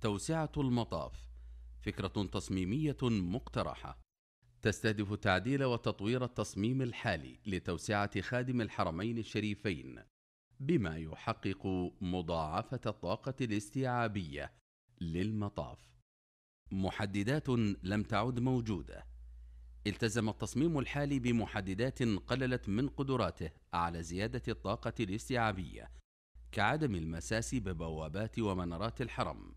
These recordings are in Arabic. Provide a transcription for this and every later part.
توسعة المطاف فكرة تصميمية مقترحة تستهدف تعديل وتطوير التصميم الحالي لتوسعة خادم الحرمين الشريفين بما يحقق مضاعفة الطاقة الاستيعابية للمطاف محددات لم تعد موجودة التزم التصميم الحالي بمحددات قللت من قدراته على زيادة الطاقة الاستيعابية كعدم المساس ببوابات ومنارات الحرم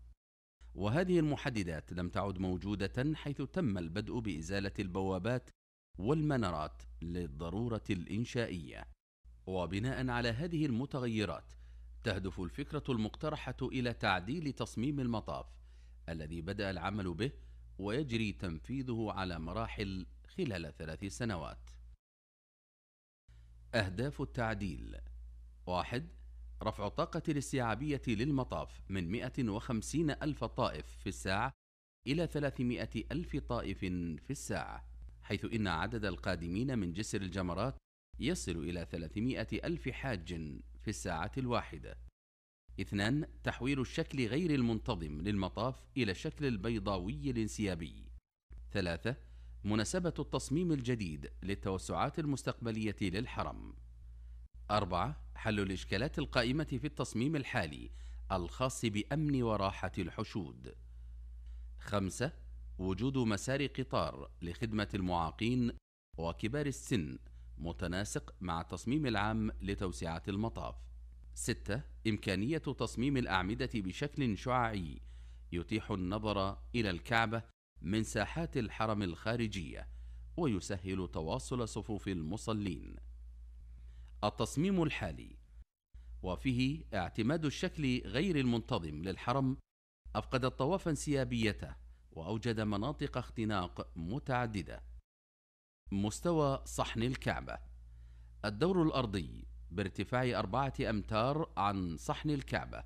وهذه المحددات لم تعد موجودة حيث تم البدء بإزالة البوابات والمنارات للضرورة الإنشائية وبناء على هذه المتغيرات تهدف الفكرة المقترحة إلى تعديل تصميم المطاف الذي بدأ العمل به ويجري تنفيذه على مراحل خلال ثلاث سنوات أهداف التعديل واحد رفع الطاقة الاستيعابية للمطاف من 150 ألف طائف في الساعة إلى 300 ألف طائف في الساعة حيث إن عدد القادمين من جسر الجمرات يصل إلى 300 ألف حاج في الساعة الواحدة اثنان تحويل الشكل غير المنتظم للمطاف إلى الشكل البيضاوي الانسيابي ثلاثة مناسبة التصميم الجديد للتوسعات المستقبلية للحرم أربعة حل الإشكالات القائمة في التصميم الحالي الخاص بأمن وراحة الحشود. خمسة وجود مسار قطار لخدمة المعاقين وكبار السن متناسق مع التصميم العام لتوسعة المطاف. ستة إمكانية تصميم الأعمدة بشكل شعاعي يتيح النظر إلى الكعبة من ساحات الحرم الخارجية ويسهل تواصل صفوف المصلين. التصميم الحالي وفيه اعتماد الشكل غير المنتظم للحرم أفقد الطواف انسيابيته وأوجد مناطق اختناق متعددة مستوى صحن الكعبة الدور الأرضي بارتفاع أربعة أمتار عن صحن الكعبة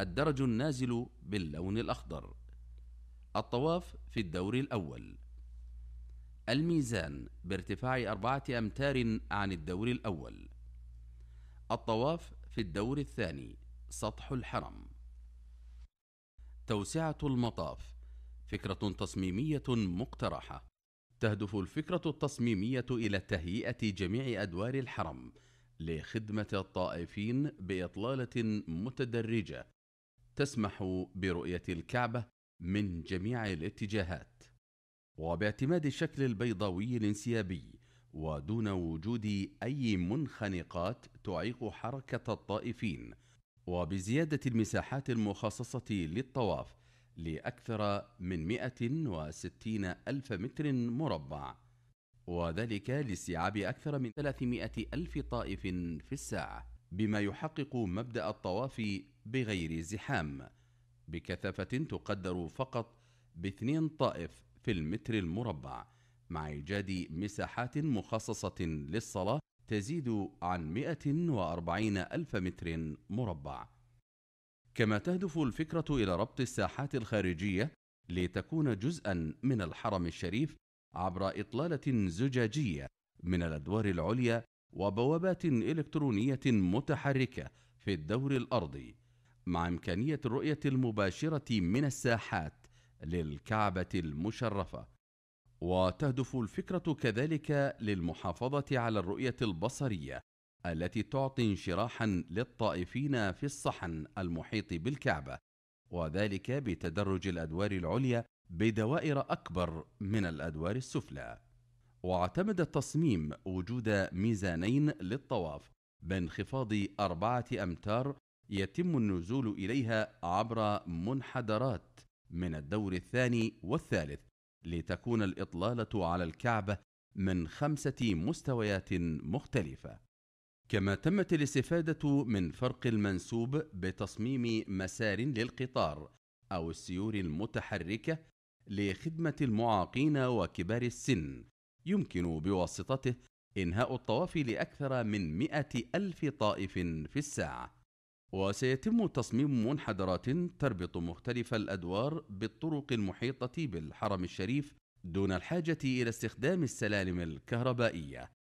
الدرج النازل باللون الأخضر الطواف في الدور الأول الميزان بارتفاع أربعة أمتار عن الدور الأول الطواف في الدور الثاني سطح الحرم توسعة المطاف فكرة تصميمية مقترحة تهدف الفكرة التصميمية إلى تهيئة جميع أدوار الحرم لخدمة الطائفين بإطلالة متدرجة تسمح برؤية الكعبة من جميع الاتجاهات وباعتماد الشكل البيضاوي الانسيابي ودون وجود أي منخنقات تعيق حركة الطائفين وبزيادة المساحات المخصصة للطواف لأكثر من 160 ألف متر مربع وذلك لاستيعاب أكثر من 300 ألف طائف في الساعة بما يحقق مبدأ الطواف بغير زحام بكثافة تقدر فقط باثنين طائف في المتر المربع مع إيجاد مساحات مخصصة للصلاة تزيد عن 140 ألف متر مربع كما تهدف الفكرة إلى ربط الساحات الخارجية لتكون جزءا من الحرم الشريف عبر إطلالة زجاجية من الأدوار العليا وبوابات إلكترونية متحركة في الدور الأرضي مع إمكانية الرؤية المباشرة من الساحات للكعبة المشرفة وتهدف الفكرة كذلك للمحافظة على الرؤية البصرية التي تعطي انشراحا للطائفين في الصحن المحيط بالكعبة وذلك بتدرج الأدوار العليا بدوائر أكبر من الأدوار السفلى واعتمد التصميم وجود ميزانين للطواف بانخفاض أربعة أمتار يتم النزول إليها عبر منحدرات من الدور الثاني والثالث لتكون الإطلالة على الكعبة من خمسة مستويات مختلفة كما تمت الاستفادة من فرق المنسوب بتصميم مسار للقطار أو السيور المتحركة لخدمة المعاقين وكبار السن يمكن بواسطته إنهاء الطواف لأكثر من مئة ألف طائف في الساعة وسيتم تصميم منحدرات تربط مختلف الادوار بالطرق المحيطه بالحرم الشريف دون الحاجه الى استخدام السلالم الكهربائيه